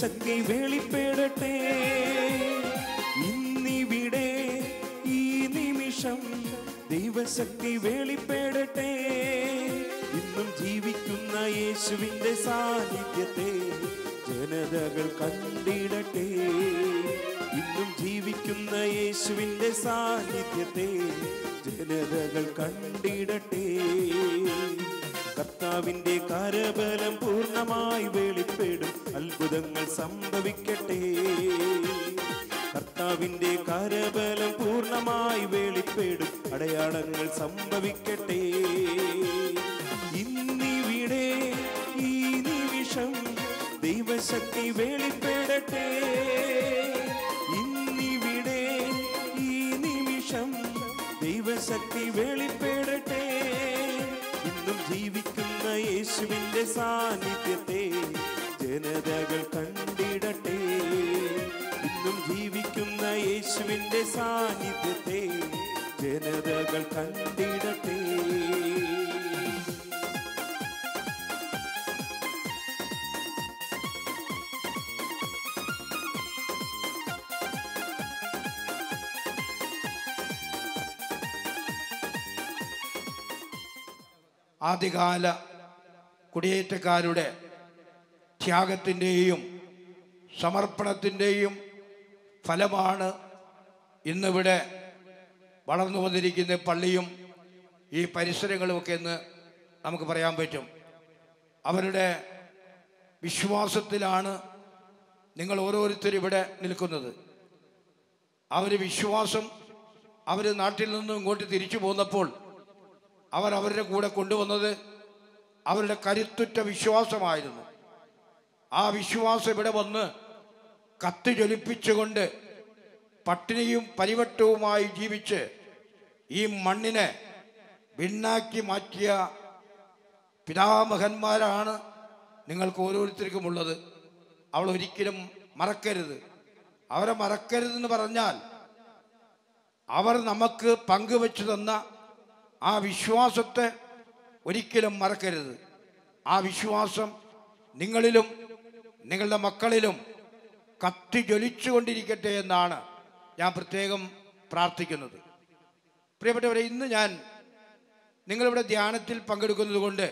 ശക്തി വെളിപ്പെടട്ടെ ഇന്നിവിടെ ഈ നിമിഷം ദൈവശക്തി വെളിപ്പെടട്ടെ ഇന്നും ജീവിക്കുന്ന യേശുവിൻ്റെ സാന്നിധ്യത്തെ ജനതകൾ കണ്ടിടട്ടെ ഇന്നും ജീവിക്കുന്ന യേശുവിൻ്റെ സാന്നിധ്യത്തെ ജനതകൾ കണ്ടിടട്ടെ കർത്താവിന്റെ കരബലം പൂർണ്ണമായി വെളിപ്പെടും അത്ഭുതങ്ങൾ സംഭവിക്കട്ടെ കർത്താവിന്റെ കരബലം പൂർണ്ണമായി വെളിപ്പെടും അടയാളങ്ങൾ സംഭവിക്കട്ടെ ഇന്നിവിടെ ഈ നിമിഷം ദൈവശക്തി വെളിപ്പെടട്ടെ ഇന്നിവിടെ ഈ നിമിഷം ദൈവശക്തി വെളിപ്പെടട്ടെ യേശുവിൻ്റെ സാന്നിധ്യത്തെ ജനതകൾ കണ്ടിടട്ടെ ഇന്നും ജീവിക്കുന്ന യേശുവിൻ്റെ സാന്നിധ്യത്തെ ജനതകൾ കണ്ടിടട്ടെ ആദ്യകാല കുടിയേറ്റക്കാരുടെ ത്യാഗത്തിൻ്റെയും സമർപ്പണത്തിൻ്റെയും ഫലമാണ് ഇന്നിവിടെ വളർന്നു വന്നിരിക്കുന്ന പള്ളിയും ഈ പരിസരങ്ങളുമൊക്കെ എന്ന് നമുക്ക് പറയാൻ പറ്റും അവരുടെ വിശ്വാസത്തിലാണ് നിങ്ങൾ ഓരോരുത്തരും ഇവിടെ നിൽക്കുന്നത് അവർ വിശ്വാസം അവർ നാട്ടിൽ നിന്നും ഇങ്ങോട്ട് തിരിച്ചു പോന്നപ്പോൾ അവർ അവരുടെ കൂടെ കൊണ്ടുവന്നത് അവരുടെ കരുത്തുറ്റ വിശ്വാസമായിരുന്നു ആ വിശ്വാസം ഇവിടെ വന്ന് കത്തി ജ്വലിപ്പിച്ചുകൊണ്ട് പട്ടിണിയും പരിവട്ടവുമായി ജീവിച്ച് ഈ മണ്ണിനെ ഭിന്നാക്കി മാറ്റിയ പിതാമഹന്മാരാണ് നിങ്ങൾക്ക് ഓരോരുത്തർക്കും ഉള്ളത് അവൾ ഒരിക്കലും മറക്കരുത് അവരെ മറക്കരുതെന്ന് പറഞ്ഞാൽ അവർ നമുക്ക് പങ്കുവെച്ചു തന്ന ആ വിശ്വാസത്തെ ഒരിക്കലും മറക്കരുത് ആ വിശ്വാസം നിങ്ങളിലും നിങ്ങളുടെ മക്കളിലും കത്തി ജ്വലിച്ചുകൊണ്ടിരിക്കട്ടെ എന്നാണ് ഞാൻ പ്രത്യേകം പ്രാർത്ഥിക്കുന്നത് പ്രിയപ്പെട്ടവരെ ഇന്ന് ഞാൻ നിങ്ങളിവിടെ ധ്യാനത്തിൽ പങ്കെടുക്കുന്നത് കൊണ്ട്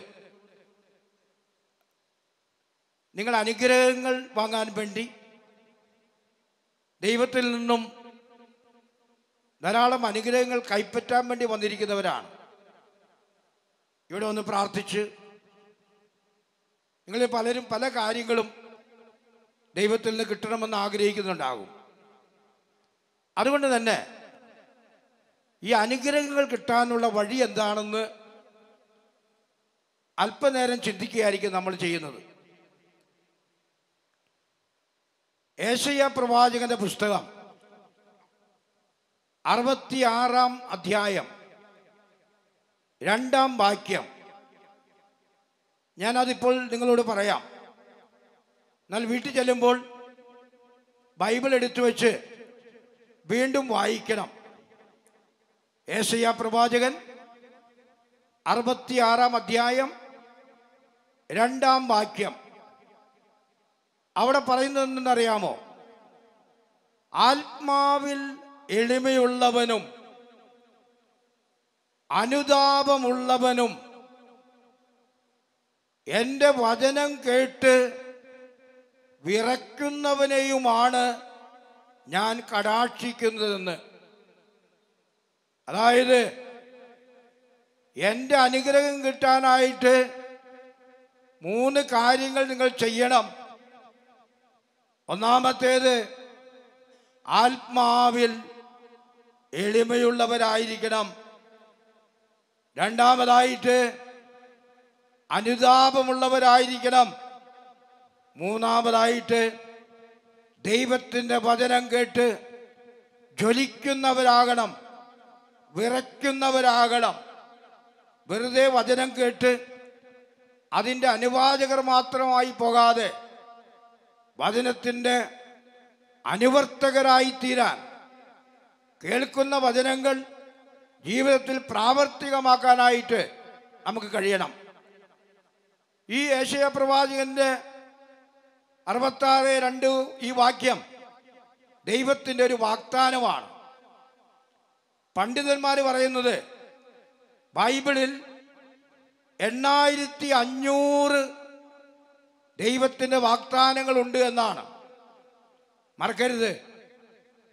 നിങ്ങൾ അനുഗ്രഹങ്ങൾ വാങ്ങാൻ വേണ്ടി ദൈവത്തിൽ നിന്നും ധാരാളം അനുഗ്രഹങ്ങൾ കൈപ്പറ്റാൻ വേണ്ടി വന്നിരിക്കുന്നവരാണ് ഇവിടെ ഒന്ന് പ്രാർത്ഥിച്ച് നിങ്ങൾ പലരും പല കാര്യങ്ങളും ദൈവത്തിൽ നിന്ന് കിട്ടണമെന്ന് ആഗ്രഹിക്കുന്നുണ്ടാകും അതുകൊണ്ട് തന്നെ ഈ അനുഗ്രഹങ്ങൾ കിട്ടാനുള്ള വഴി എന്താണെന്ന് അല്പനേരം ചിന്തിക്കുകയായിരിക്കും നമ്മൾ ചെയ്യുന്നത് ഏഷയ പ്രവാചകന്റെ പുസ്തകം അറുപത്തിയാറാം അധ്യായം രണ്ടാം വാക്യം ഞാനതിപ്പോൾ നിങ്ങളോട് പറയാം എന്നാൽ വീട്ടിൽ ചെല്ലുമ്പോൾ ബൈബിൾ എടുത്തു വെച്ച് വീണ്ടും വായിക്കണം ഏഷയ പ്രവാചകൻ അറുപത്തിയാറാം അധ്യായം രണ്ടാം വാക്യം അവിടെ പറയുന്നത് എന്തെന്നറിയാമോ ആത്മാവിൽ എളിമയുള്ളവനും അനുതാപമുള്ളവനും എൻ്റെ വചനം കേട്ട് വിറയ്ക്കുന്നവനെയുമാണ് ഞാൻ കടാക്ഷിക്കുന്നതെന്ന് അതായത് എൻ്റെ അനുഗ്രഹം കിട്ടാനായിട്ട് മൂന്ന് കാര്യങ്ങൾ നിങ്ങൾ ചെയ്യണം ഒന്നാമത്തേത് ആത്മാവിൽ എളിമയുള്ളവരായിരിക്കണം രണ്ടാമതായിട്ട് അനുതാപമുള്ളവരായിരിക്കണം മൂന്നാമതായിട്ട് ദൈവത്തിൻ്റെ വചനം കേട്ട് ജ്വലിക്കുന്നവരാകണം വിറയ്ക്കുന്നവരാകണം വെറുതെ വചനം കേട്ട് അതിൻ്റെ അനുവാചകർ മാത്രമായി പോകാതെ വചനത്തിൻ്റെ അനുവർത്തകരായിത്തീരാൻ കേൾക്കുന്ന വചനങ്ങൾ ജീവിതത്തിൽ പ്രാവർത്തികമാക്കാനായിട്ട് നമുക്ക് കഴിയണം ഈ ഏഷ്യ പ്രവാചകന്റെ അറുപത്താറ് രണ്ട് ഈ വാക്യം ദൈവത്തിൻ്റെ ഒരു വാഗ്ദാനമാണ് പണ്ഡിതന്മാർ പറയുന്നത് ബൈബിളിൽ എണ്ണായിരത്തി അഞ്ഞൂറ് ദൈവത്തിൻ്റെ വാഗ്ദാനങ്ങളുണ്ട് എന്നാണ് മറക്കരുത്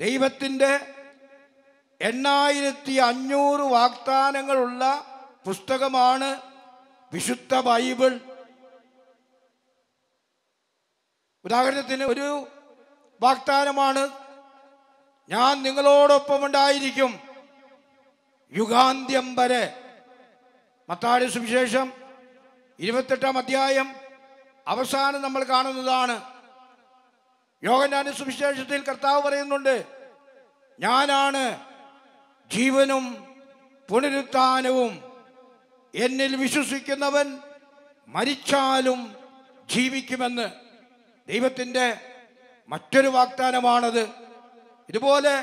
ദൈവത്തിൻ്റെ എണ്ണായിരത്തി അഞ്ഞൂറ് വാഗ്ദാനങ്ങളുള്ള പുസ്തകമാണ് വിശുദ്ധ ബൈബിൾ ഉദാഹരണത്തിന് ഒരു വാഗ്ദാനമാണ് ഞാൻ നിങ്ങളോടൊപ്പം ഉണ്ടായിരിക്കും യുഗാന്ത്യം വരെ മത്താടി സുവിശേഷം ഇരുപത്തെട്ടാം അധ്യായം അവസാനം നമ്മൾ കാണുന്നതാണ് യോഗനാന സുവിശേഷത്തിൽ കർത്താവ് പറയുന്നുണ്ട് ഞാനാണ് ജീവനും പുനരുത്ഥാനവും എന്നിൽ വിശ്വസിക്കുന്നവൻ മരിച്ചാലും ജീവിക്കുമെന്ന് ദൈവത്തിൻ്റെ മറ്റൊരു വാഗ്ദാനമാണത് ഇതുപോലെ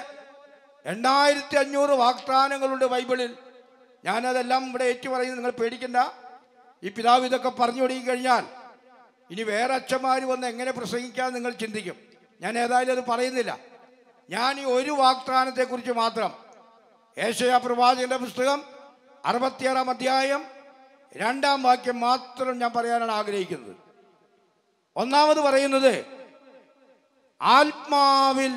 രണ്ടായിരത്തി അഞ്ഞൂറ് വാഗ്ദാനങ്ങളുണ്ട് ബൈബിളിൽ ഞാനതെല്ലാം ഇവിടെ ഏറ്റു പറയുന്നത് നിങ്ങൾ പേടിക്കണ്ട ഈ പിതാവ് ഇതൊക്കെ പറഞ്ഞു തുടങ്ങി കഴിഞ്ഞാൽ ഇനി വേറെ അച്ഛന്മാർ വന്ന് എങ്ങനെ പ്രസംഗിക്കാൻ നിങ്ങൾ ചിന്തിക്കും ഞാൻ ഏതായാലും അത് പറയുന്നില്ല ഞാൻ ഈ ഒരു വാഗ്ദാനത്തെക്കുറിച്ച് മാത്രം ഏഷ്യ പ്രവാചകന്റെ പുസ്തകം അറുപത്തിയേഴാം അധ്യായം രണ്ടാം വാക്യം മാത്രം ഞാൻ പറയാനാണ് ആഗ്രഹിക്കുന്നത് ഒന്നാമത് പറയുന്നത് ആത്മാവിൽ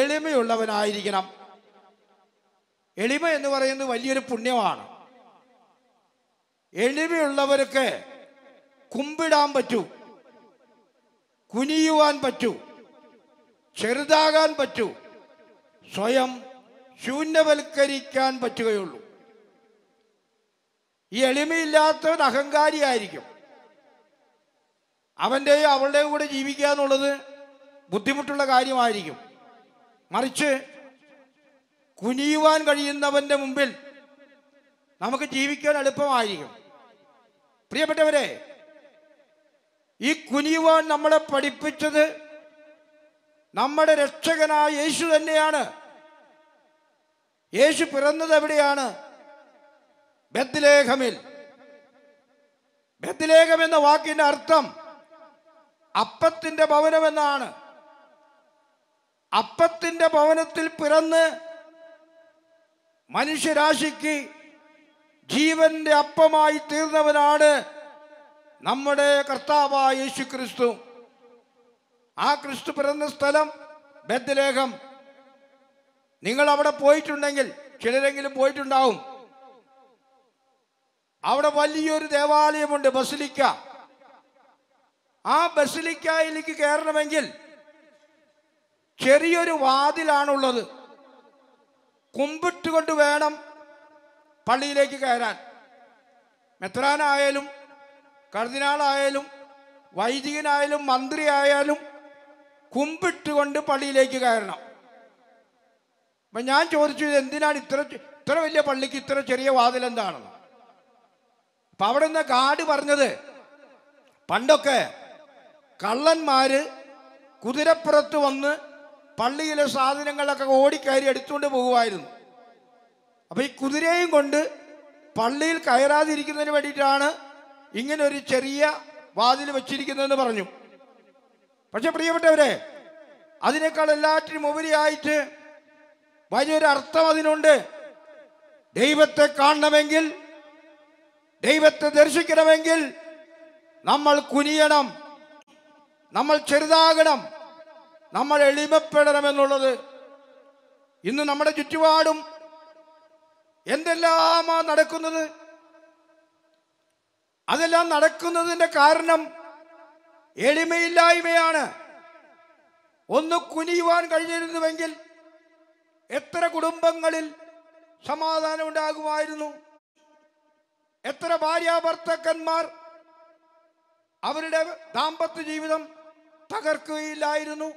എളിമയുള്ളവനായിരിക്കണം എളിമ എന്ന് പറയുന്നത് വലിയൊരു പുണ്യമാണ് എളിമയുള്ളവർക്ക് കുമ്പിടാൻ പറ്റൂ കുനിയുവാൻ പറ്റൂ ചെറുതാകാൻ പറ്റൂ സ്വയം ശൂന്യവൽക്കരിക്കാൻ പറ്റുകയുള്ളൂ ഈ എളിമയില്ലാത്തവൻ അഹങ്കാരിയായിരിക്കും അവൻ്റെയും അവളുടെയും കൂടെ ജീവിക്കുക എന്നുള്ളത് ബുദ്ധിമുട്ടുള്ള കാര്യമായിരിക്കും മറിച്ച് കുനിയുവാൻ കഴിയുന്നവൻ്റെ മുമ്പിൽ നമുക്ക് ജീവിക്കാൻ എളുപ്പമായിരിക്കും പ്രിയപ്പെട്ടവരെ ഈ കുനിയുവാൻ നമ്മളെ പഠിപ്പിച്ചത് നമ്മുടെ രക്ഷകനായ യേശു തന്നെയാണ് യേശു പിറന്നത് എവിടെയാണ് ബദ്ലേഖമിൽ ബദ്ലേഖം എന്ന വാക്കിന്റെ അർത്ഥം ഭവനം ഭവനമെന്നാണ് അപ്പത്തിന്റെ ഭവനത്തിൽ പിറന്ന് മനുഷ്യരാശിക്ക് ജീവന്റെ അപ്പമായി തീർന്നവനാണ് നമ്മുടെ കർത്താവായ യേശു ക്രിസ്തു ആ ക്രിസ്തു പിറന്ന സ്ഥലം ബദ്ലേഖം നിങ്ങൾ അവിടെ പോയിട്ടുണ്ടെങ്കിൽ ചിലരെങ്കിലും പോയിട്ടുണ്ടാവും അവിടെ വലിയൊരു ദേവാലയമുണ്ട് ബസിലിക്ക ആ ബസിലിക്കയിലേക്ക് കയറണമെങ്കിൽ ചെറിയൊരു വാതിലാണുള്ളത് കുമ്പിട്ടുകൊണ്ട് വേണം പള്ളിയിലേക്ക് കയറാൻ മെത്രാനായാലും കർദിനാളായാലും വൈദികനായാലും മന്ത്രിയായാലും കുമ്പിട്ടുകൊണ്ട് പള്ളിയിലേക്ക് കയറണം അപ്പൊ ഞാൻ ചോദിച്ചു ഇത് എന്തിനാണ് ഇത്ര ഇത്ര വലിയ പള്ളിക്ക് ഇത്ര ചെറിയ വാതിൽ എന്താണെന്ന് അപ്പൊ അവിടെ നിന്ന് കാട് പറഞ്ഞത് പണ്ടൊക്കെ കള്ളന്മാര് കുതിരപ്പുറത്ത് വന്ന് പള്ളിയിലെ സാധനങ്ങളൊക്കെ ഓടിക്കയറി എടുത്തുകൊണ്ട് പോകുമായിരുന്നു അപ്പോൾ ഈ കുതിരയും കൊണ്ട് പള്ളിയിൽ കയറാതിരിക്കുന്നതിന് വേണ്ടിയിട്ടാണ് ഇങ്ങനെ ഒരു ചെറിയ വാതിൽ വെച്ചിരിക്കുന്നതെന്ന് പറഞ്ഞു പക്ഷെ പ്രിയപ്പെട്ടവരെ അതിനേക്കാൾ എല്ലാറ്റിനും ഉപരിയായിട്ട് അർത്ഥം അതിനുണ്ട് ദൈവത്തെ കാണണമെങ്കിൽ ദൈവത്തെ ദർശിക്കണമെങ്കിൽ നമ്മൾ കുനിയണം നമ്മൾ ചെറുതാകണം നമ്മൾ എളിമപ്പെടണമെന്നുള്ളത് ഇന്ന് നമ്മുടെ ചുറ്റുപാടും എന്തെല്ലാമാ നടക്കുന്നത് അതെല്ലാം നടക്കുന്നതിൻ്റെ കാരണം എളിമയില്ലായ്മയാണ് ഒന്ന് കുനിയുവാൻ കഴിഞ്ഞിരുന്നുവെങ്കിൽ എത്ര കുടുംബങ്ങളിൽ സമാധാനം ഉണ്ടാകുമായിരുന്നു എത്ര ഭാര്യാഭർത്തക്കന്മാർ അവരുടെ ദാമ്പത്യ ജീവിതം തകർക്കുകയില്ലായിരുന്നു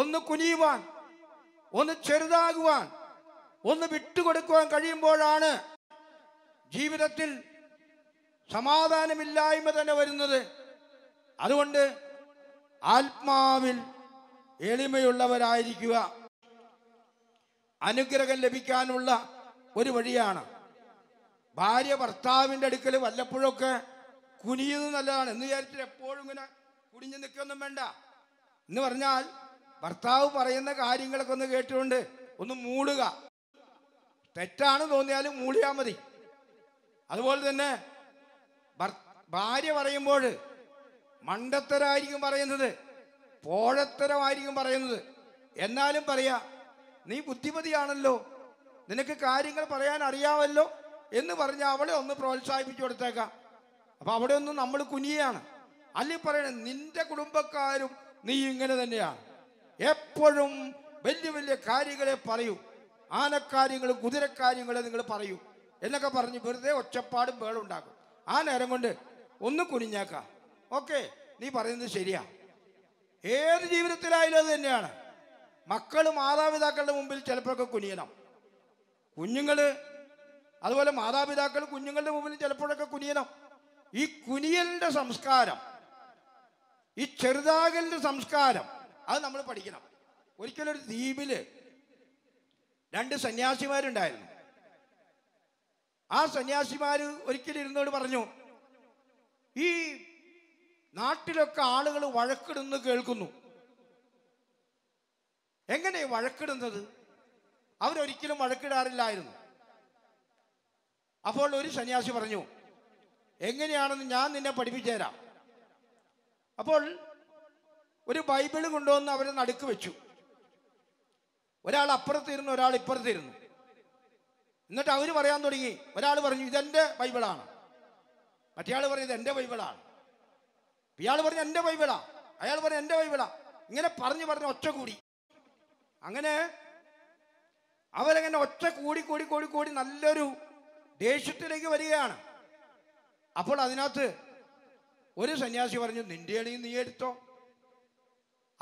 ഒന്ന് കുനിയുവാൻ ഒന്ന് ചെറുതാകുവാൻ ഒന്ന് വിട്ടുകൊടുക്കുവാൻ കഴിയുമ്പോഴാണ് ജീവിതത്തിൽ സമാധാനമില്ലായ്മ തന്നെ വരുന്നത് അതുകൊണ്ട് ആത്മാവിൽ എളിമയുള്ളവരായിരിക്കുക അനുഗ്രഹം ലഭിക്കാനുള്ള ഒരു വഴിയാണ് ഭാര്യ ഭർത്താവിന്റെ അടുക്കൽ വല്ലപ്പോഴൊക്കെ കുനിയുന്നത് നല്ലതാണ് എന്ന് വിചാരിച്ചിട്ട് എപ്പോഴും ഇങ്ങനെ കുടിഞ്ഞു നിൽക്കൊന്നും വേണ്ട എന്ന് പറഞ്ഞാൽ ഭർത്താവ് പറയുന്ന കാര്യങ്ങളൊക്കെ ഒന്ന് കേട്ടുകൊണ്ട് ഒന്ന് മൂടുക തെറ്റാണ് തോന്നിയാലും മൂടിയാൽ മതി അതുപോലെ തന്നെ ഭാര്യ പറയുമ്പോൾ മണ്ടത്തരായിരിക്കും പറയുന്നത് പോഴത്തരമായിരിക്കും പറയുന്നത് എന്നാലും പറയാം നീ ബുദ്ധിമതിയാണല്ലോ നിനക്ക് കാര്യങ്ങൾ പറയാൻ അറിയാമല്ലോ എന്ന് പറഞ്ഞ് അവളെ ഒന്ന് പ്രോത്സാഹിപ്പിച്ചു കൊടുത്തേക്കാം അപ്പൊ അവിടെ ഒന്നും നമ്മൾ കുനിയാണ് അല്ലെ പറയണം നിന്റെ കുടുംബക്കാരും നീ ഇങ്ങനെ തന്നെയാണ് എപ്പോഴും വലിയ വലിയ കാര്യങ്ങളെ പറയൂ ആനക്കാര്യങ്ങൾ കുതിരക്കാര്യങ്ങളും നിങ്ങൾ പറയൂ എന്നൊക്കെ പറഞ്ഞ് വെറുതെ ഒച്ചപ്പാടും വേളുണ്ടാക്കും ആ നേരം കൊണ്ട് ഒന്ന് കുനിഞ്ഞേക്കാം ഓക്കെ നീ പറയുന്നത് ശരിയാ ഏത് ജീവിതത്തിലായാലും അത് തന്നെയാണ് മക്കളും മാതാപിതാക്കളുടെ മുമ്പിൽ ചിലപ്പോഴൊക്കെ കുനിയണം കുഞ്ഞുങ്ങൾ അതുപോലെ മാതാപിതാക്കൾ കുഞ്ഞുങ്ങളുടെ മുമ്പിൽ ചിലപ്പോഴൊക്കെ കുനിയണം ഈ കുനിയലിന്റെ സംസ്കാരം ഈ ചെറുതാകലിന്റെ സംസ്കാരം അത് നമ്മൾ പഠിക്കണം ഒരിക്കലൊരു ദ്വീപില് രണ്ട് സന്യാസിമാരുണ്ടായിരുന്നു ആ സന്യാസിമാർ ഒരിക്കലും ഇരുന്നോട് പറഞ്ഞു ഈ നാട്ടിലൊക്കെ ആളുകൾ വഴക്കിടുന്നു കേൾക്കുന്നു എങ്ങനെ വഴക്കിടുന്നത് അവരൊരിക്കലും വഴക്കിടാറില്ലായിരുന്നു അപ്പോൾ ഒരു സന്യാസി പറഞ്ഞു എങ്ങനെയാണെന്ന് ഞാൻ നിന്നെ പഠിപ്പിച്ചു തരാം അപ്പോൾ ഒരു ബൈബിൾ കൊണ്ടുവന്ന് അവരെ നടുക്ക് വെച്ചു ഒരാൾ അപ്പുറത്തിരുന്നു ഒരാൾ ഇപ്പുറത്തിരുന്നു എന്നിട്ട് അവർ പറയാൻ തുടങ്ങി ഒരാൾ പറഞ്ഞു ഇതെന്റെ ബൈബിളാണ് ആൾ പറഞ്ഞു ഇതെന്റെ ബൈബിളാണ് ഇയാൾ പറഞ്ഞു എൻ്റെ ബൈബിളാ അയാൾ പറഞ്ഞു എൻ്റെ ബൈബിളാ ഇങ്ങനെ പറഞ്ഞു പറഞ്ഞു ഒറ്റ കൂടി അങ്ങനെ അവരങ്ങനെ ഒറ്റ കൂടി കൂടി കൂടി കൂടി നല്ലൊരു ദേഷ്യത്തിലേക്ക് വരികയാണ് അപ്പോൾ അതിനകത്ത് ഒരു സന്യാസി പറഞ്ഞു നിന്റെ അണിയും നീ എടുത്തോ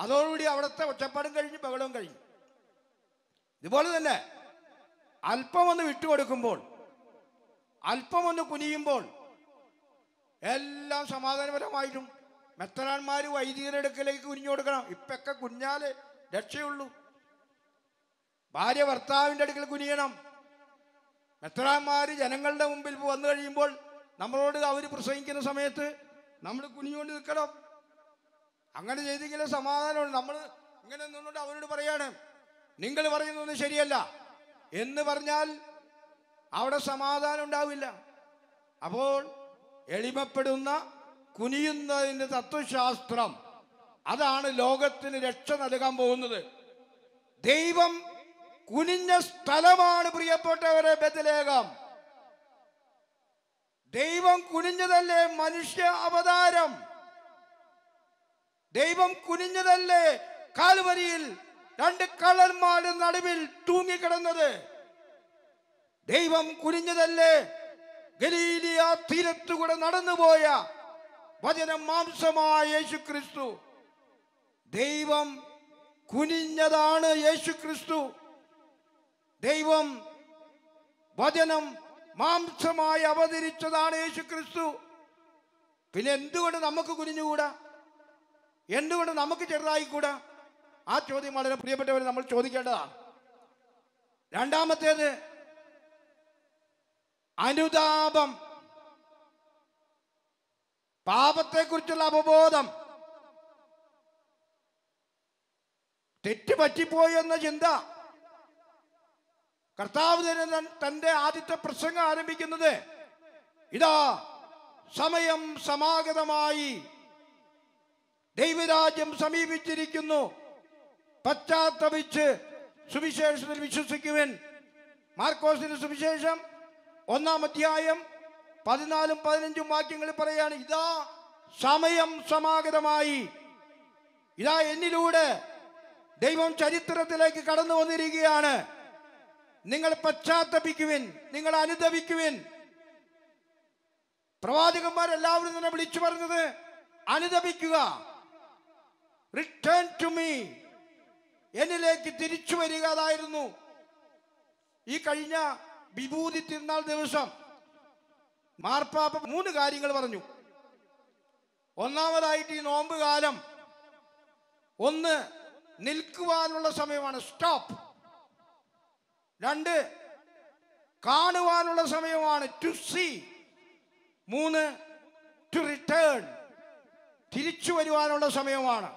അതോടുകൂടി അവിടുത്തെ ഒറ്റപ്പാടും കഴിഞ്ഞ് ബഹളവും കഴിഞ്ഞു ഇതുപോലെ തന്നെ അല്പം ഒന്ന് വിട്ടുകൊടുക്കുമ്പോൾ അല്പം ഒന്ന് കുനിയുമ്പോൾ എല്ലാം സമാധാനപരമായിട്ടും മെത്തനാന്മാർ വൈദികരുടെ അടുക്കലേക്ക് കുനിഞ്ഞു കൊടുക്കണം ഇപ്പൊക്കെ കുഞ്ഞാലേ രക്ഷയുള്ളൂ ഭാര്യ ഭർത്താവിൻ്റെ അടുക്കൽ കുനിയണം മെത്രാന്മാർ ജനങ്ങളുടെ മുമ്പിൽ വന്നു കഴിയുമ്പോൾ നമ്മളോട് അവർ പ്രസംഗിക്കുന്ന സമയത്ത് നമ്മൾ കുനിഞ്ഞുകൊണ്ട് നിൽക്കണം അങ്ങനെ ചെയ്തെങ്കിലും സമാധാനമുണ്ട് നമ്മൾ ഇങ്ങനെ നിന്നുകൊണ്ട് അവരോട് പറയാണ് നിങ്ങൾ പറയുന്നൊന്നും ശരിയല്ല എന്ന് പറഞ്ഞാൽ അവിടെ സമാധാനം ഉണ്ടാവില്ല അപ്പോൾ എളിമപ്പെടുന്ന കുനിയുന്നതിൻ്റെ തത്വശാസ്ത്രം അതാണ് ലോകത്തിന് രക്ഷ നൽകാൻ പോകുന്നത് ദൈവം കുനിഞ്ഞ സ്ഥലമാണ് പ്രിയപ്പെട്ടവരെ ബദലേകം ദൈവം കുനിഞ്ഞതല്ലേ മനുഷ്യ അവതാരം ദൈവം കുനിഞ്ഞതല്ലേ കാൽവരിയിൽ രണ്ട് കള്ളന്മാരുടെ നടുവിൽ തൂങ്ങിക്കിടന്നത് ദൈവം കുനിഞ്ഞതല്ലേ ഗലീലിയ തീരത്തുകൂടെ നടന്നുപോയ വചനം മാംസമായ യേശു ക്രിസ്തു ദൈവം കുനിഞ്ഞതാണ് യേശു ക്രിസ്തു ദൈവം വചനം മാംസമായി അവതരിച്ചതാണ് യേശു ക്രിസ്തു പിന്നെ എന്തുകൊണ്ട് നമുക്ക് കുനിഞ്ഞുകൂടാ എന്തുകൊണ്ട് നമുക്ക് ചെറുതായിക്കൂടാ ആ ചോദ്യം വളരെ പ്രിയപ്പെട്ടവർ നമ്മൾ ചോദിക്കേണ്ടതാണ് രണ്ടാമത്തേത് അനുതാപം പാപത്തെക്കുറിച്ചുള്ള അവബോധം തെറ്റ് പറ്റിപ്പോയി എന്ന ചിന്ത കർത്താവ് തൻ്റെ ആദ്യത്തെ പ്രസംഗം ആരംഭിക്കുന്നത് ഇതാ സമയം സമാഗതമായി ദൈവരാജ്യം സമീപിച്ചിരിക്കുന്നു പശ്ചാത്തപിച്ച് സുവിശേഷത്തിൽ വിശ്വസിക്കുവൻ മാർക്കോസിന്റെ സുവിശേഷം ഒന്നാം അധ്യായം പതിനാലും പതിനഞ്ചും വാക്യങ്ങളിൽ പറയുകയാണ് ഇതാ സമയം സമാഗതമായി ഇതാ എന്നിലൂടെ ദൈവം ചരിത്രത്തിലേക്ക് കടന്നു വന്നിരിക്കുകയാണ് നിങ്ങൾ പശ്ചാത്തപിക്കുവിൻ നിങ്ങൾ അനുദപിക്കുവിൻ പ്രവാചകന്മാരെല്ലാവരും തന്നെ വിളിച്ചു പറഞ്ഞത് അനുദപിക്കുക റിട്ടേൺ ടു മീ എന്നിലേക്ക് തിരിച്ചു വരിക അതായിരുന്നു ഈ കഴിഞ്ഞ വിഭൂതി തിരുനാൾ ദിവസം മാർപ്പാപ്പ മൂന്ന് കാര്യങ്ങൾ പറഞ്ഞു ഒന്നാമതായിട്ട് ഈ നോമ്പ് കാലം ഒന്ന് നിൽക്കുവാനുള്ള സമയമാണ് സ്റ്റോപ്പ് രണ്ട് കാണുവാനുള്ള സമയമാണ് ടു സീ മൂന്ന് ടു റിട്ടേൺ തിരിച്ചു വരുവാനുള്ള സമയമാണ്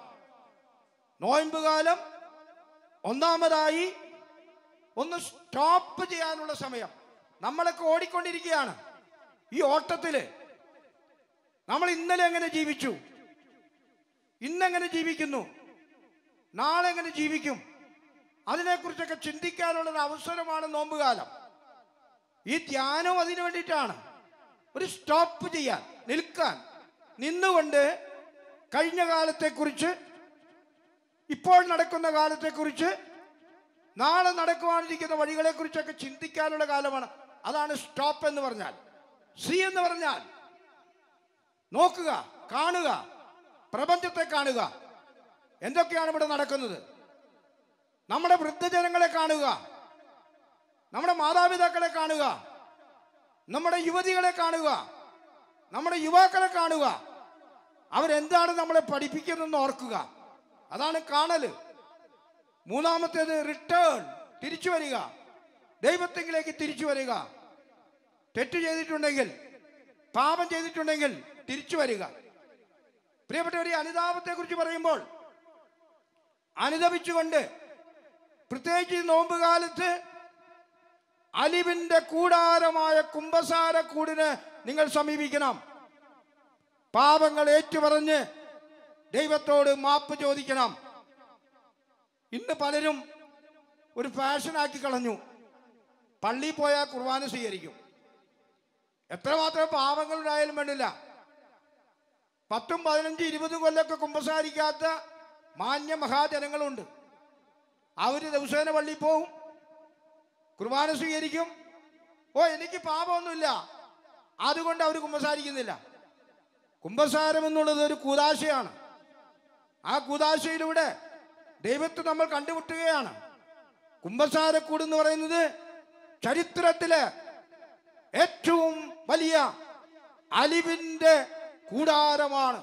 നോയമ്പ് കാലം ഒന്നാമതായി ഒന്ന് സ്റ്റോപ്പ് ചെയ്യാനുള്ള സമയം നമ്മളൊക്കെ ഓടിക്കൊണ്ടിരിക്കുകയാണ് ഈ ഓട്ടത്തിൽ നമ്മൾ ഇന്നലെ എങ്ങനെ ജീവിച്ചു ഇന്നെങ്ങനെ ജീവിക്കുന്നു നാളെ എങ്ങനെ ജീവിക്കും അതിനെക്കുറിച്ചൊക്കെ ചിന്തിക്കാനുള്ള ഒരു അവസരമാണ് നോമ്പുകാലം ഈ ധ്യാനവും അതിനു വേണ്ടിയിട്ടാണ് ഒരു സ്റ്റോപ്പ് ചെയ്യാൻ നിൽക്കാൻ നിന്നുകൊണ്ട് കഴിഞ്ഞ കാലത്തെക്കുറിച്ച് ഇപ്പോൾ നടക്കുന്ന കാലത്തെക്കുറിച്ച് നാളെ നടക്കുവാനിരിക്കുന്ന വഴികളെക്കുറിച്ചൊക്കെ ചിന്തിക്കാനുള്ള കാലമാണ് അതാണ് സ്റ്റോപ്പ് എന്ന് പറഞ്ഞാൽ സി എന്ന് പറഞ്ഞാൽ നോക്കുക കാണുക പ്രപഞ്ചത്തെ കാണുക എന്തൊക്കെയാണ് ഇവിടെ നടക്കുന്നത് നമ്മുടെ വൃദ്ധജനങ്ങളെ കാണുക നമ്മുടെ മാതാപിതാക്കളെ കാണുക നമ്മുടെ യുവതികളെ കാണുക നമ്മുടെ യുവാക്കളെ കാണുക അവരെന്താണ് നമ്മളെ പഠിപ്പിക്കുന്നതെന്ന് ഓർക്കുക അതാണ് കാണൽ മൂന്നാമത്തേത് റിട്ടേൺ തിരിച്ചു വരിക ദൈവത്തെങ്കിലേക്ക് തിരിച്ചു വരിക തെറ്റ് ചെയ്തിട്ടുണ്ടെങ്കിൽ പാപം ചെയ്തിട്ടുണ്ടെങ്കിൽ തിരിച്ചു വരിക പ്രിയപ്പെട്ടവരെ കുറിച്ച് പറയുമ്പോൾ അനുതപിച്ചുകൊണ്ട് പ്രത്യേകിച്ച് നോമ്പ് കാലത്ത് അലിവിന്റെ കൂടാരമായ കൂടിന് നിങ്ങൾ സമീപിക്കണം പാപങ്ങൾ ഏറ്റുപറഞ്ഞ് ദൈവത്തോട് മാപ്പ് ചോദിക്കണം ഇന്ന് പലരും ഒരു ഫാഷനാക്കി കളഞ്ഞു പള്ളിയിൽ പോയാൽ കുർബാന സ്വീകരിക്കും എത്രമാത്രം പാപങ്ങളുണ്ടായാലും വേണ്ടില്ല പത്തും പതിനഞ്ചും ഇരുപതും കൊല്ലമൊക്കെ കുമ്പസാരിക്കാത്ത മാന്യ മഹാജനങ്ങളുണ്ട് അവർ ദിവസേന പള്ളിയിൽ പോവും കുർബാന സ്വീകരിക്കും ഓ എനിക്ക് പാപമൊന്നുമില്ല അതുകൊണ്ട് അവർ കുമ്പസാരിക്കുന്നില്ല കുംഭസാരം എന്നുള്ളത് ഒരു കൂതാശയാണ് ആ കൂതാശയിലൂടെ ദൈവത്തെ നമ്മൾ കണ്ടുമുട്ടുകയാണ് കുംഭസാരക്കൂട് എന്ന് പറയുന്നത് ചരിത്രത്തിലെ ഏറ്റവും വലിയ അലിവിൻ്റെ കൂടാരമാണ്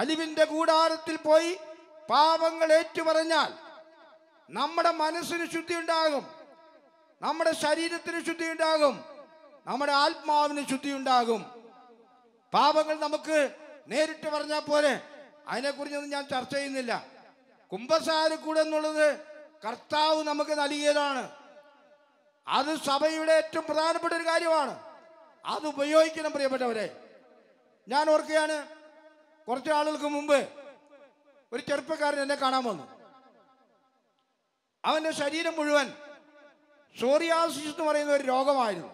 അലിവിൻ്റെ കൂടാരത്തിൽ പോയി പാപങ്ങൾ ഏറ്റുപറഞ്ഞാൽ നമ്മുടെ മനസ്സിന് ശുദ്ധി ഉണ്ടാകും നമ്മുടെ ശരീരത്തിന് ശുദ്ധി ഉണ്ടാകും നമ്മുടെ ആത്മാവിന് ശുദ്ധി ഉണ്ടാകും പാപങ്ങൾ നമുക്ക് നേരിട്ട് പറഞ്ഞാൽ പോലെ അതിനെക്കുറിച്ചൊന്നും ഞാൻ ചർച്ച ചെയ്യുന്നില്ല കുംഭസാരക്കൂടെ എന്നുള്ളത് കർത്താവ് നമുക്ക് നൽകിയതാണ് അത് സഭയുടെ ഏറ്റവും പ്രധാനപ്പെട്ട ഒരു കാര്യമാണ് അത് ഉപയോഗിക്കണം പ്രിയപ്പെട്ടവരെ ഞാൻ ഓർക്കുകയാണ് കുറച്ച് ആളുകൾക്ക് മുമ്പ് ഒരു ചെറുപ്പക്കാരൻ എന്നെ കാണാൻ വന്നു അവന്റെ ശരീരം മുഴുവൻ സോറിയാസിസ് എന്ന് പറയുന്ന ഒരു രോഗമായിരുന്നു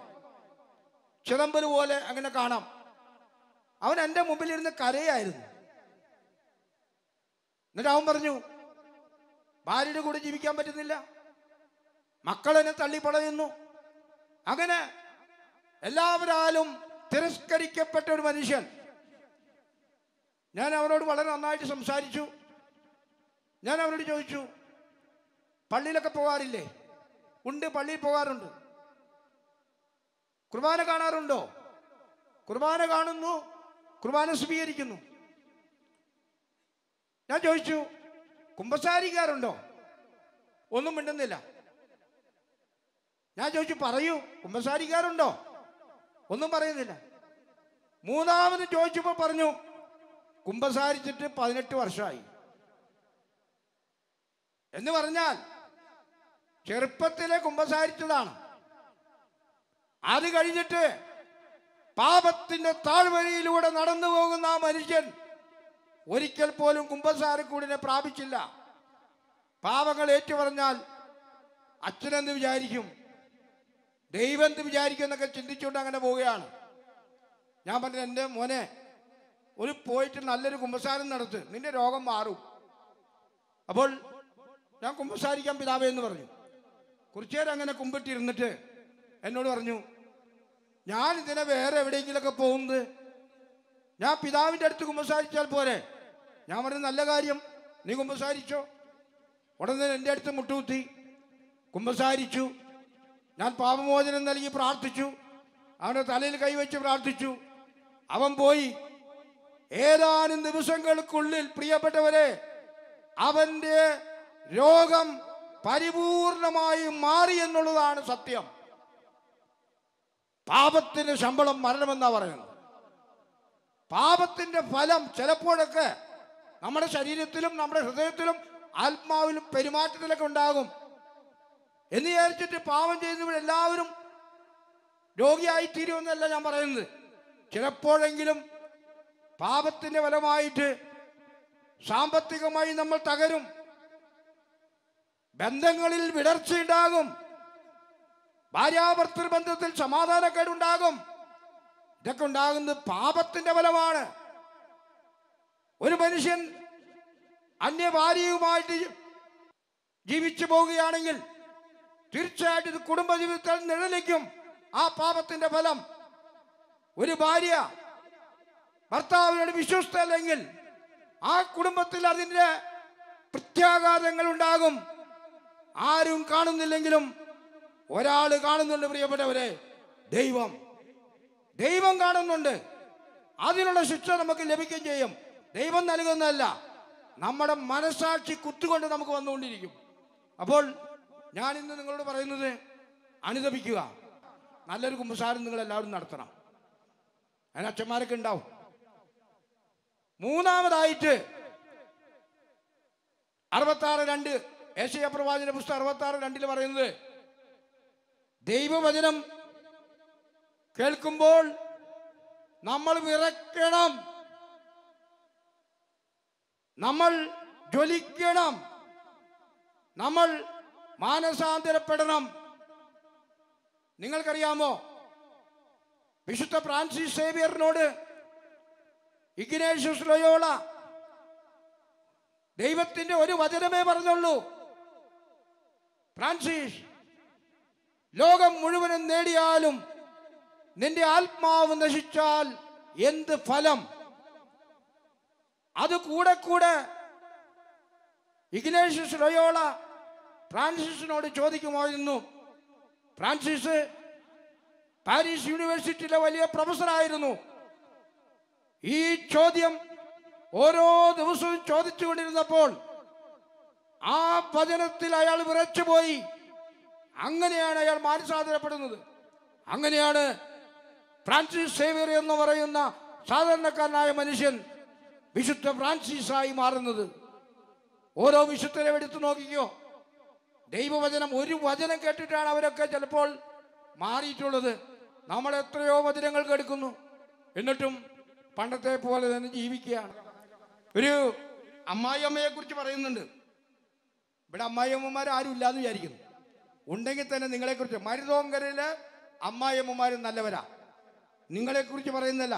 ചിദംബര് പോലെ അങ്ങനെ കാണാം അവൻ എൻ്റെ മുമ്പിലിരുന്ന് കരയായിരുന്നു എന്നിട്ട് അവൻ പറഞ്ഞു ഭാര്യയുടെ കൂടെ ജീവിക്കാൻ പറ്റുന്നില്ല മക്കളെന്നെ തള്ളിപ്പടയുന്നു അങ്ങനെ എല്ലാവരാലും തിരസ്കരിക്കപ്പെട്ട ഒരു മനുഷ്യൻ ഞാൻ അവനോട് വളരെ നന്നായിട്ട് സംസാരിച്ചു ഞാൻ അവനോട് ചോദിച്ചു പള്ളിയിലൊക്കെ പോകാറില്ലേ ഉണ്ട് പള്ളിയിൽ പോകാറുണ്ട് കുർബാന കാണാറുണ്ടോ കുർബാന കാണുന്നു കുർബാന സ്വീകരിക്കുന്നു ഞാൻ ചോദിച്ചു കുമ്പസാരിക്കാറുണ്ടോ ഒന്നും മിണ്ടുന്നില്ല ഞാൻ ചോദിച്ചു പറയൂ കുമ്പസാരിക്കാറുണ്ടോ ഒന്നും പറയുന്നില്ല മൂന്നാമത് ചോദിച്ചപ്പോൾ പറഞ്ഞു കുമ്പസാരിച്ചിട്ട് പതിനെട്ട് വർഷമായി എന്ന് പറഞ്ഞാൽ ചെറുപ്പത്തിലെ കുമ്പസാരിച്ചതാണ് അത് കഴിഞ്ഞിട്ട് പാപത്തിന്റെ താഴ്വഴിയിലൂടെ നടന്നു പോകുന്ന ആ മനുഷ്യൻ ഒരിക്കൽ പോലും കുമ്പസാരക്കൂടിനെ പ്രാപിച്ചില്ല പാപങ്ങൾ ഏറ്റുപറഞ്ഞാൽ അച്ഛനെന്ത് വിചാരിക്കും ദൈവം എന്ത് വിചാരിക്കും എന്നൊക്കെ ചിന്തിച്ചുകൊണ്ട് അങ്ങനെ പോവുകയാണ് ഞാൻ പറഞ്ഞു എൻ്റെ മോനെ ഒരു പോയിട്ട് നല്ലൊരു കുമ്പസാരം നടത്ത് നിന്റെ രോഗം മാറും അപ്പോൾ ഞാൻ കുമ്പസാരിക്കാൻ പിതാവേ എന്ന് പറഞ്ഞു കുറച്ചേരം അങ്ങനെ കുമ്പിട്ടിരുന്നിട്ട് എന്നോട് പറഞ്ഞു ഞാൻ ഇതിനെ വേറെ എവിടെയെങ്കിലൊക്കെ പോകുന്നത് ഞാൻ പിതാവിൻ്റെ അടുത്ത് കുമ്പസാരിച്ചാൽ പോരെ ഞാൻ പറഞ്ഞ നല്ല കാര്യം നീ കുമ്പസാരിച്ചോ ഉടനെ എൻ്റെ അടുത്ത് മുട്ടുകുത്തി കുമ്പസാരിച്ചു ഞാൻ പാപമോചനം നൽകി പ്രാർത്ഥിച്ചു അവൻ്റെ തലയിൽ കൈവച്ച് പ്രാർത്ഥിച്ചു അവൻ പോയി ഏതാനും ദിവസങ്ങൾക്കുള്ളിൽ പ്രിയപ്പെട്ടവരെ അവൻ്റെ രോഗം പരിപൂർണമായും മാറി എന്നുള്ളതാണ് സത്യം പാപത്തിന് ശമ്പളം മരണമെന്നാ പറയുന്നത് പാപത്തിന്റെ ഫലം ചിലപ്പോഴൊക്കെ നമ്മുടെ ശരീരത്തിലും നമ്മുടെ ഹൃദയത്തിലും ആത്മാവിലും പെരുമാറ്റത്തിലൊക്കെ ഉണ്ടാകും എന്ന് വിചാരിച്ചിട്ട് പാപം ചെയ്യുന്നവരെല്ലാവരും രോഗിയായി തീരുമെന്നല്ല ഞാൻ പറയുന്നത് ചിലപ്പോഴെങ്കിലും പാപത്തിന്റെ ഫലമായിട്ട് സാമ്പത്തികമായി നമ്മൾ തകരും ബന്ധങ്ങളിൽ വിടർച്ചയുണ്ടാകും ഭാര്യാഭർത്തൃ ബന്ധത്തിൽ സമാധാനക്കേടുണ്ടാകും ഇതൊക്കെ ഉണ്ടാകുന്നത് പാപത്തിന്റെ ഫലമാണ് ഒരു മനുഷ്യൻ അന്യഭാര്യയുമായിട്ട് ജീവിച്ചു പോവുകയാണെങ്കിൽ തീർച്ചയായിട്ടും ഇത് കുടുംബജീവിതത്തിൽ നിഴലിക്കും ആ പാപത്തിന്റെ ഫലം ഒരു ഭാര്യ ഭർത്താവിനോട് വിശ്വസ്തല്ലെങ്കിൽ ആ കുടുംബത്തിൽ അതിൻ്റെ പ്രത്യാഘാതങ്ങൾ ഉണ്ടാകും ആരും കാണുന്നില്ലെങ്കിലും ഒരാൾ കാണുന്നുണ്ട് പ്രിയപ്പെട്ടവരെ ദൈവം ദൈവം കാണുന്നുണ്ട് അതിനുള്ള ശിക്ഷ നമുക്ക് ലഭിക്കുകയും ചെയ്യും ദൈവം നൽകുന്നതല്ല നമ്മുടെ മനസാക്ഷി കുത്തുകൊണ്ട് നമുക്ക് വന്നുകൊണ്ടിരിക്കും അപ്പോൾ ഞാൻ ഇന്ന് നിങ്ങളോട് പറയുന്നത് അനുദപിക്കുക നല്ലൊരു കുമ്പസാരം നിങ്ങൾ എല്ലാവരും നടത്തണം അതിന് അച്ഛന്മാരൊക്കെ ഉണ്ടാവും മൂന്നാമതായിട്ട് ആറ് രണ്ട് ഏഷ്യ പ്രവാചന പുസ്തകം അറുപത്തി ആറ് രണ്ടിൽ പറയുന്നത് ദൈവവചനം കേൾക്കുമ്പോൾ നമ്മൾ വിറക്കണം നമ്മൾ ജ്വലിക്കണം നമ്മൾ മാനസാന്തരപ്പെടണം നിങ്ങൾക്കറിയാമോ വിശുദ്ധ ഫ്രാൻസിസ് സേവിയറിനോട് ഇഗ്നേഷ്യസ് ലൊയോള ദൈവത്തിൻ്റെ ഒരു വചനമേ പറഞ്ഞുള്ളൂ ഫ്രാൻസിസ് ലോകം മുഴുവനും നേടിയാലും നിന്റെ ആത്മാവ് നശിച്ചാൽ എന്ത് ഫലം അത് കൂടെ കൂടെ ഇഗ്നേഷ്യസ് റയോള ഫ്രാൻസിസിനോട് ചോദിക്കുമായിരുന്നു ഫ്രാൻസിസ് പാരീസ് യൂണിവേഴ്സിറ്റിയിലെ വലിയ പ്രൊഫസറായിരുന്നു ഈ ചോദ്യം ഓരോ ദിവസവും ചോദിച്ചുകൊണ്ടിരുന്നപ്പോൾ ആ വചനത്തിൽ അയാൾ വിറച്ചുപോയി അങ്ങനെയാണ് അയാൾ മാനസാന്തരപ്പെടുന്നത് അങ്ങനെയാണ് ഫ്രാൻസിസ് സേവിയർ എന്ന് പറയുന്ന സാധാരണക്കാരനായ മനുഷ്യൻ വിശുദ്ധ ഫ്രാൻസിസായി മാറുന്നത് ഓരോ വിശുദ്ധരെ എടുത്തു നോക്കിക്കോ ദൈവവചനം ഒരു വചനം കേട്ടിട്ടാണ് അവരൊക്കെ ചിലപ്പോൾ മാറിയിട്ടുള്ളത് നമ്മൾ എത്രയോ വചനങ്ങൾ കേൾക്കുന്നു എന്നിട്ടും പണ്ടത്തെ പോലെ തന്നെ ജീവിക്കുകയാണ് ഒരു അമ്മായിയമ്മയെ കുറിച്ച് പറയുന്നുണ്ട് ഇവിടെ അമ്മായിയമ്മമാർ ആരും ഇല്ലാന്ന് വിചാരിക്കുന്നു ഉണ്ടെങ്കിൽ തന്നെ നിങ്ങളെക്കുറിച്ച് മരുതോങ്കരയില് അമ്മായിയമ്മമാരും നല്ലവരാ നിങ്ങളെക്കുറിച്ച് പറയുന്നില്ല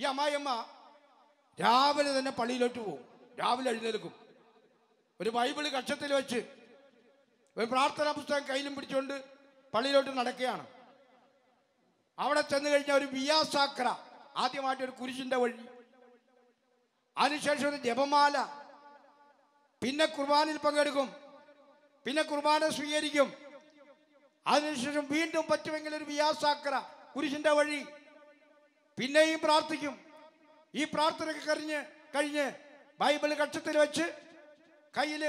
ഈ അമ്മായിയമ്മ രാവിലെ തന്നെ പള്ളിയിലോട്ട് പോകും രാവിലെ എഴുന്നേൽക്കും ഒരു ബൈബിൾ കക്ഷത്തിൽ വെച്ച് ഒരു പ്രാർത്ഥനാ പുസ്തകം കയ്യിലും പിടിച്ചുകൊണ്ട് പള്ളിയിലോട്ട് നടക്കുകയാണ് അവിടെ ചെന്ന് കഴിഞ്ഞാൽ ഒരു ബിയാസാക്ര ആദ്യമായിട്ട് ഒരു കുരിശിൻ്റെ വഴി അതിനുശേഷം ഒരു ജപമാല പിന്നെ കുർബാനയിൽ പങ്കെടുക്കും പിന്നെ കുർബാന സ്വീകരിക്കും അതിനുശേഷം വീണ്ടും പറ്റുമെങ്കിൽ ഒരു വ്യാസാക്ര കുരിശിന്റെ വഴി പിന്നെയും പ്രാർത്ഥിക്കും ഈ പ്രാർത്ഥനയൊക്കെ കഴിഞ്ഞ് കഴിഞ്ഞ് ബൈബിൾ കക്ഷത്തിൽ വെച്ച് കയ്യിൽ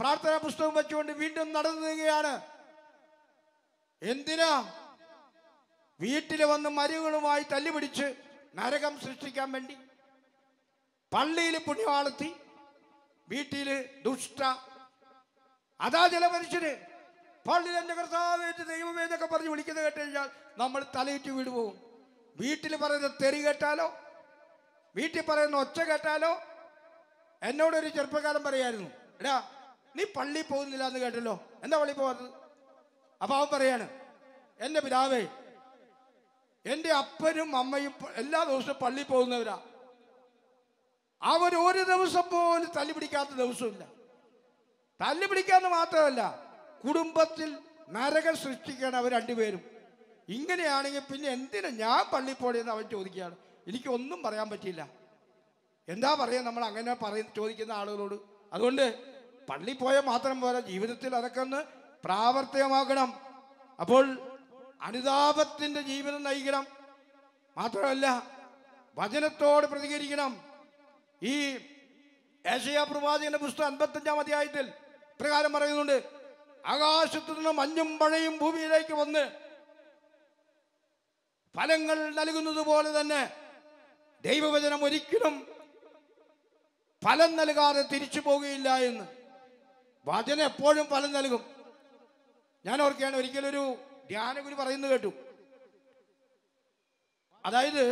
പ്രാർത്ഥനാ പുസ്തകം വെച്ചുകൊണ്ട് വീണ്ടും നടന്നു നീങ്ങുകയാണ് എന്തിനാ വീട്ടിൽ വന്ന് മരുകളുമായി തല്ലിപിടിച്ച് നരകം സൃഷ്ടിക്കാൻ വേണ്ടി പള്ളിയിൽ പുണ്യവാളത്തി വീട്ടില് ദുഷ്ട അതാ ചില മനുഷ്യര് പള്ളി എൻ്റെ കർത്താവേറ്റ് ദൈവമേ പറഞ്ഞ് വിളിക്കുന്നത് കേട്ട് കഴിഞ്ഞാൽ നമ്മൾ തലയിട്ട് വീട് വീട്ടിൽ പറയുന്ന തെറി കേട്ടാലോ വീട്ടിൽ പറയുന്ന ഒച്ച കേട്ടാലോ എന്നോടൊരു ചെറുപ്പക്കാരൻ പറയായിരുന്നു എടാ നീ പള്ളി പോകുന്നില്ല എന്ന് കേട്ടല്ലോ എന്താ പള്ളി പോകാത്തത് അപ്പൊ അവൻ പറയാണ് എൻ്റെ പിതാവേ എൻ്റെ അപ്പനും അമ്മയും എല്ലാ ദിവസവും പള്ളി പോകുന്നവരാ അവർ ഒരു ദിവസം പോലും തല്ലി പിടിക്കാത്ത ദിവസമില്ല തല്ലി പിടിക്കാന്ന് മാത്രമല്ല കുടുംബത്തിൽ നരകം സൃഷ്ടിക്കുകയാണ് അവർ രണ്ടുപേരും ഇങ്ങനെയാണെങ്കിൽ പിന്നെ എന്തിനു ഞാൻ പള്ളിയിൽ പോടിയെന്ന് അവൻ ചോദിക്കുകയാണ് എനിക്കൊന്നും പറയാൻ പറ്റിയില്ല എന്താ പറയുക നമ്മൾ അങ്ങനെ പറയ ചോദിക്കുന്ന ആളുകളോട് അതുകൊണ്ട് പള്ളി പോയാൽ മാത്രം പോരാ ജീവിതത്തിൽ അതൊക്കെ ഒന്ന് പ്രാവർത്തികമാക്കണം അപ്പോൾ അനുതാപത്തിൻ്റെ ജീവിതം നയിക്കണം മാത്രമല്ല വചനത്തോട് പ്രതികരിക്കണം ഈ ഏഷ്യ പ്രവാചകന്റെ പുസ്തകം അൻപത്തഞ്ചാം അധ്യായത്തിൽ പ്രകാരം പറയുന്നുണ്ട് ആകാശത്തു നിന്ന് മഞ്ഞും മഴയും ഭൂമിയിലേക്ക് വന്ന് ഫലങ്ങൾ നൽകുന്നത് പോലെ തന്നെ ദൈവവചനം ഒരിക്കലും ഫലം നൽകാതെ തിരിച്ചു പോവുകയില്ല എന്ന് വചനം എപ്പോഴും ഫലം നൽകും ഞാൻ ഓർക്കുകയാണ് ഒരിക്കലൊരു ധ്യാനഗുരു പറയുന്നത് കേട്ടു അതായത്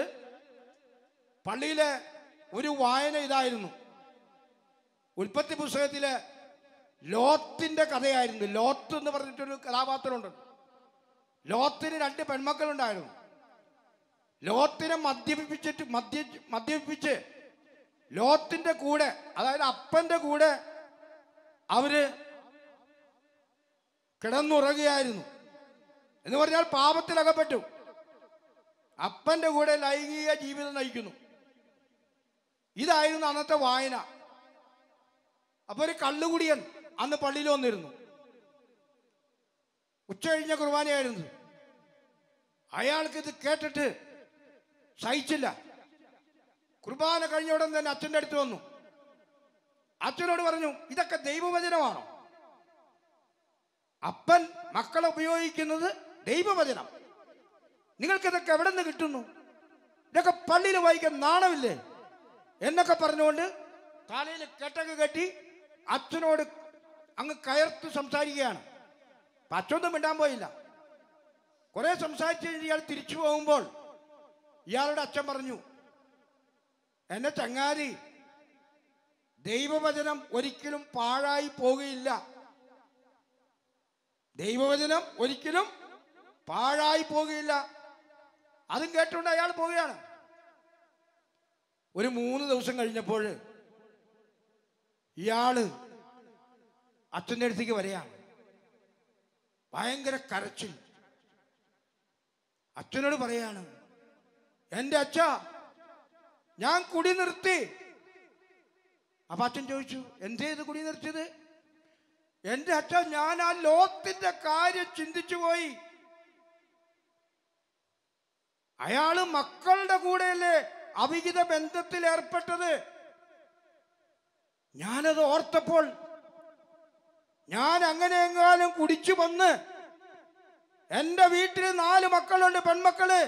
പള്ളിയിലെ ഒരു വായന ഇതായിരുന്നു ഉൽപ്പത്തി പുസ്തകത്തിലെ ലോത്തിൻ്റെ കഥയായിരുന്നു ലോത്ത് എന്ന് പറഞ്ഞിട്ടൊരു കഥാപാത്രമുണ്ട് ലോത്തിന് രണ്ട് പെൺമക്കളുണ്ടായിരുന്നു ലോത്തിനെ മദ്യപിപ്പിച്ചിട്ട് മദ്യ മദ്യപിപ്പിച്ച് ലോത്തിൻ്റെ കൂടെ അതായത് അപ്പൻ്റെ കൂടെ അവര് കിടന്നുറങ്ങുകയായിരുന്നു എന്ന് പറഞ്ഞാൽ പാപത്തിലകപ്പെട്ടു അപ്പൻ്റെ കൂടെ ലൈംഗിക ജീവിതം നയിക്കുന്നു ഇതായിരുന്നു അന്നത്തെ വായന അപ്പൊ ഒരു കള്ളുകുടിയൻ അന്ന് പള്ളിയിൽ വന്നിരുന്നു ഉച്ച കഴിഞ്ഞ കുർബാനയായിരുന്നു അയാൾക്ക് ഇത് കേട്ടിട്ട് സഹിച്ചില്ല കുർബാന കഴിഞ്ഞ ഉടൻ തന്നെ അച്ഛൻ്റെ അടുത്ത് വന്നു അച്ഛനോട് പറഞ്ഞു ഇതൊക്കെ ദൈവവചനമാണോ അപ്പൻ മക്കളെ ഉപയോഗിക്കുന്നത് ദൈവവചനം നിങ്ങൾക്കിതൊക്കെ എവിടെ നിന്ന് കിട്ടുന്നു ഇതൊക്കെ പള്ളിയിൽ വായിക്കാൻ നാണമില്ലേ എന്നൊക്കെ പറഞ്ഞുകൊണ്ട് തലയിൽ കെട്ടൊക്കെ കെട്ടി അച്ഛനോട് അങ്ങ് കയർത്ത് സംസാരിക്കുകയാണ് അപ്പം അച്ഛനൊന്നും മിണ്ടാൻ പോയില്ല കുറേ സംസാരിച്ച് ഇയാൾ തിരിച്ചു പോകുമ്പോൾ ഇയാളുടെ അച്ഛൻ പറഞ്ഞു എന്നെ ചങ്ങാതി ദൈവവചനം ഒരിക്കലും പാഴായി പോകുകയില്ല ദൈവവചനം ഒരിക്കലും പാഴായി പോകുകയില്ല അതും കേട്ടുകൊണ്ട് അയാൾ പോവുകയാണ് ഒരു മൂന്ന് ദിവസം കഴിഞ്ഞപ്പോൾ ഇയാള് അച്ഛൻ്റെ അടുത്തേക്ക് വരികയാണ് ഭയങ്കര കരച്ചിൽ അച്ഛനോട് പറയാണ് എൻ്റെ അച്ഛ ഞാൻ കുടി നിർത്തി അപ്പൊ അച്ഛൻ ചോദിച്ചു എന്തേ ഇത് കുടി നിർത്തിയത് എൻ്റെ അച്ഛ ഞാൻ ആ ലോത്തിന്റെ കാര്യം ചിന്തിച്ചു പോയി അയാള് മക്കളുടെ കൂടെയല്ലേ അവിഹിത ബന്ധത്തിൽ ഏർപ്പെട്ടത് ഞാനത് ഓർത്തപ്പോൾ ഞാൻ അങ്ങനെ എങ്ങാനും കുടിച്ചു വന്ന് എൻ്റെ വീട്ടിൽ നാല് മക്കളുണ്ട് പെൺമക്കള്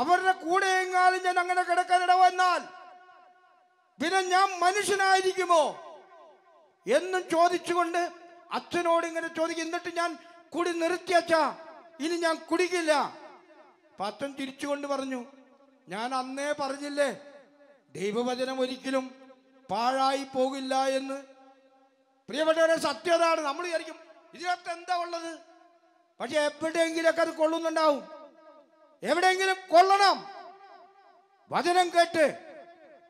അവരുടെ കൂടെ എങ്ങാനും ഞാൻ അങ്ങനെ കിടക്കാൻ ഇടവന്നാൽ പിന്നെ ഞാൻ മനുഷ്യനായിരിക്കുമോ എന്നും ചോദിച്ചുകൊണ്ട് അച്ഛനോട് ഇങ്ങനെ ചോദിക്കും എന്നിട്ട് ഞാൻ കുടി നിർത്തിയച്ചാ ഇനി ഞാൻ കുടിക്കില്ല അപ്പം അച്ഛൻ തിരിച്ചുകൊണ്ട് പറഞ്ഞു ഞാൻ അന്നേ പറഞ്ഞില്ലേ ദൈവവചനം ഒരിക്കലും പാഴായി പോകില്ല എന്ന് പ്രിയപ്പെട്ടവരെ സത്യതാണ് നമ്മൾ വിചാരിക്കും ഇതിനകത്ത് എന്താ ഉള്ളത് പക്ഷെ എവിടെയെങ്കിലൊക്കെ അത് കൊള്ളുന്നുണ്ടാവും എവിടെയെങ്കിലും കൊള്ളണം വചനം കേട്ട്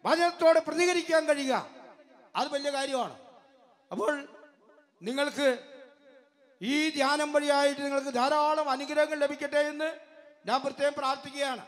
വചനത്തോട് പ്രതികരിക്കാൻ കഴിയുക അത് വലിയ കാര്യമാണ് അപ്പോൾ നിങ്ങൾക്ക് ഈ ധ്യാനം വഴിയായിട്ട് നിങ്ങൾക്ക് ധാരാളം അനുഗ്രഹങ്ങൾ ലഭിക്കട്ടെ എന്ന് ഞാൻ പ്രത്യേകം പ്രാർത്ഥിക്കുകയാണ്